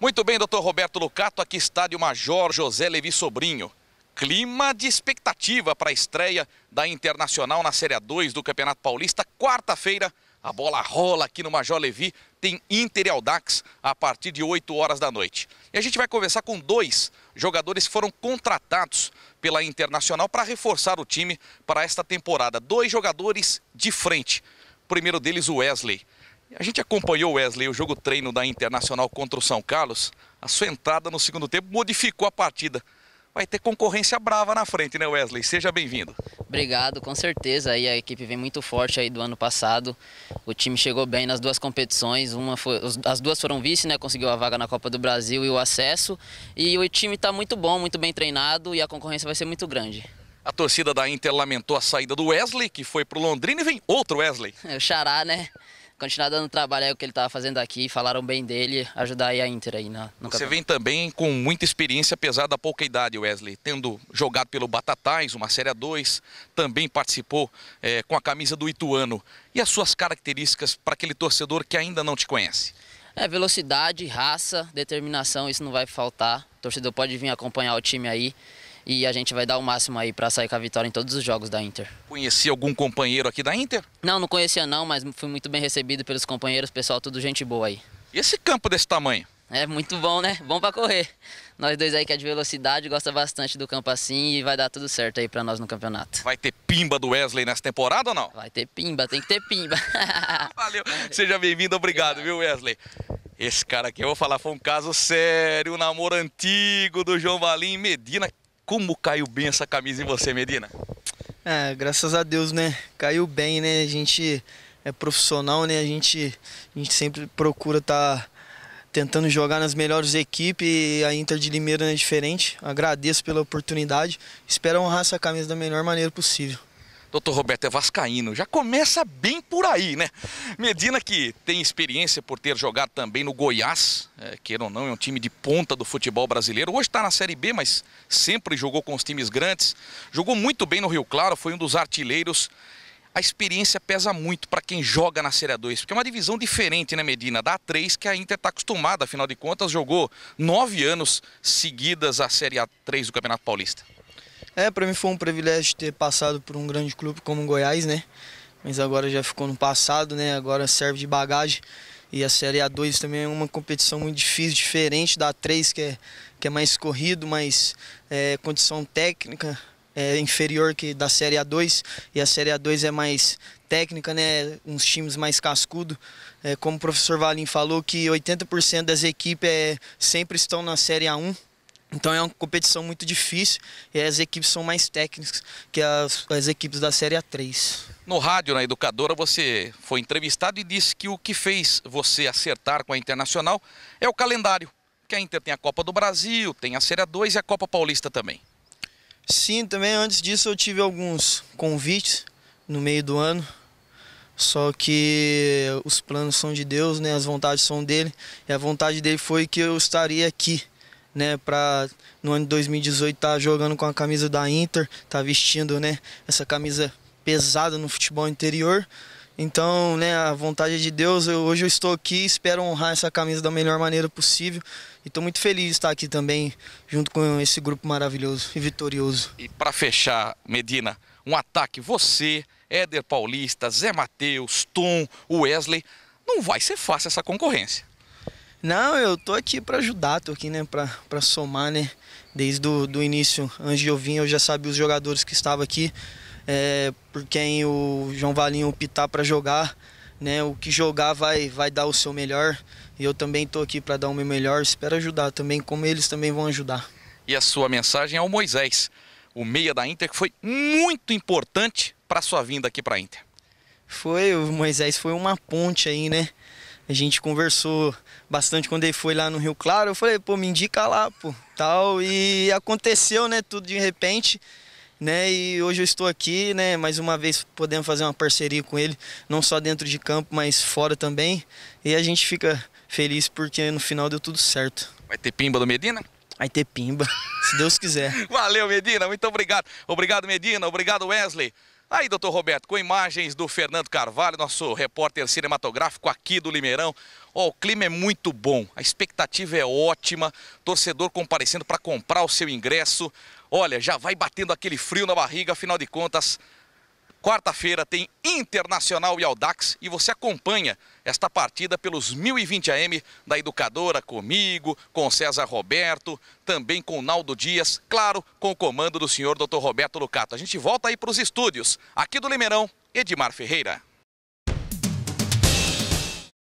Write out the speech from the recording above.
Muito bem, doutor Roberto Lucato, aqui está de Major José Levi Sobrinho. Clima de expectativa para a estreia da Internacional na Série 2 do Campeonato Paulista, quarta-feira. A bola rola aqui no Major Levi, tem Inter e Aldax a partir de 8 horas da noite. E a gente vai conversar com dois jogadores que foram contratados pela Internacional para reforçar o time para esta temporada. Dois jogadores de frente. O primeiro deles, o Wesley. A gente acompanhou, Wesley, o jogo treino da Internacional contra o São Carlos. A sua entrada no segundo tempo modificou a partida. Vai ter concorrência brava na frente, né, Wesley? Seja bem-vindo. Obrigado, com certeza. Aí a equipe vem muito forte aí do ano passado. O time chegou bem nas duas competições. Uma foi, as duas foram vice, né? Conseguiu a vaga na Copa do Brasil e o acesso. E o time está muito bom, muito bem treinado e a concorrência vai ser muito grande. A torcida da Inter lamentou a saída do Wesley, que foi pro Londrina e vem outro Wesley. É o Xará, né? continuar dando trabalho aí o que ele estava fazendo aqui, falaram bem dele, ajudar aí a Inter aí na, no Você campeonato. vem também com muita experiência, apesar da pouca idade, Wesley, tendo jogado pelo Batatais, uma Série 2, também participou é, com a camisa do Ituano. E as suas características para aquele torcedor que ainda não te conhece? É, velocidade, raça, determinação, isso não vai faltar. O torcedor pode vir acompanhar o time aí e a gente vai dar o máximo aí para sair com a vitória em todos os jogos da Inter. Conheci algum companheiro aqui da Inter? Não, não conhecia não, mas fui muito bem recebido pelos companheiros, pessoal, tudo gente boa aí. E esse campo desse tamanho? É muito bom, né? Bom para correr. Nós dois aí que é de velocidade, gosta bastante do campo assim e vai dar tudo certo aí para nós no campeonato. Vai ter pimba do Wesley nessa temporada ou não? Vai ter pimba, tem que ter pimba. Valeu, seja bem-vindo, obrigado, viu Wesley? Esse cara aqui, eu vou falar, foi um caso sério, um namoro antigo do João Valim Medina. Como caiu bem essa camisa em você, Medina? É, graças a Deus, né? Caiu bem, né? A gente é profissional, né? A gente, a gente sempre procura estar tá tentando jogar nas melhores equipes e a Inter de Limeira é diferente. Agradeço pela oportunidade. Espero honrar essa camisa da melhor maneira possível. Doutor Roberto é vascaíno, já começa bem por aí, né? Medina que tem experiência por ter jogado também no Goiás, é, queira ou não, é um time de ponta do futebol brasileiro. Hoje está na Série B, mas sempre jogou com os times grandes. Jogou muito bem no Rio Claro, foi um dos artilheiros. A experiência pesa muito para quem joga na Série 2, porque é uma divisão diferente, né, Medina? Da A3, que a Inter está acostumada, afinal de contas, jogou nove anos seguidas a Série A3 do Campeonato Paulista. É, para mim foi um privilégio ter passado por um grande clube como o Goiás, né? Mas agora já ficou no passado, né? Agora serve de bagagem. E a Série A2 também é uma competição muito difícil, diferente da A3, que é, que é mais corrido, mas é, condição técnica é inferior que da Série A2. E a Série A2 é mais técnica, né? Uns times mais cascudo. É, como o professor Valim falou, que 80% das equipes é, sempre estão na Série A1. Então é uma competição muito difícil e as equipes são mais técnicas que as, as, equipes da Série A3. No rádio, na Educadora, você foi entrevistado e disse que o que fez você acertar com a Internacional é o calendário. Que a Inter tem a Copa do Brasil, tem a Série A2 e a Copa Paulista também. Sim, também antes disso eu tive alguns convites no meio do ano. Só que os planos são de Deus, né? As vontades são dele. E a vontade dele foi que eu estaria aqui né, para no ano de 2018 estar tá jogando com a camisa da Inter, tá vestindo, né, essa camisa pesada no futebol interior. Então, né, a vontade é de Deus, eu, hoje eu estou aqui, espero honrar essa camisa da melhor maneira possível. E estou muito feliz de estar aqui também, junto com esse grupo maravilhoso e vitorioso. E para fechar, Medina, um ataque, você, Éder Paulista, Zé Matheus, Tom, Wesley, não vai ser fácil essa concorrência. Não, eu tô aqui para ajudar, tô aqui, né, para somar, né? Desde o do início, antes de eu vir, eu já sabia os jogadores que estavam aqui, é, por quem o João Valinho optar para jogar, né? O que jogar vai, vai dar o seu melhor. E eu também tô aqui para dar o meu melhor, espero ajudar também, como eles também vão ajudar. E a sua mensagem ao é Moisés, o meia da Inter, que foi muito importante para sua vinda aqui para a Inter. Foi, o Moisés foi uma ponte aí, né? a gente conversou bastante quando ele foi lá no Rio Claro. Eu falei, pô, me indica lá, pô, tal. E aconteceu, né, tudo de repente, né? E hoje eu estou aqui, né, mais uma vez podendo fazer uma parceria com ele, não só dentro de campo, mas fora também. E a gente fica feliz porque no final deu tudo certo. Vai ter pimba do Medina? Vai ter pimba, se Deus quiser. Valeu, Medina, muito obrigado. Obrigado, Medina, obrigado, Wesley. Aí, doutor Roberto, com imagens do Fernando Carvalho, nosso repórter cinematográfico aqui do Limeirão. Ó, o clima é muito bom, a expectativa é ótima, torcedor comparecendo para comprar o seu ingresso. Olha, já vai batendo aquele frio na barriga, afinal de contas, Quarta-feira tem Internacional e Audax e você acompanha esta partida pelos 1020 AM da Educadora comigo, com César Roberto, também com Naldo Dias, claro, com o comando do senhor Dr. Roberto Lucato. A gente volta aí para os estúdios, aqui do Limeirão, Edmar Ferreira.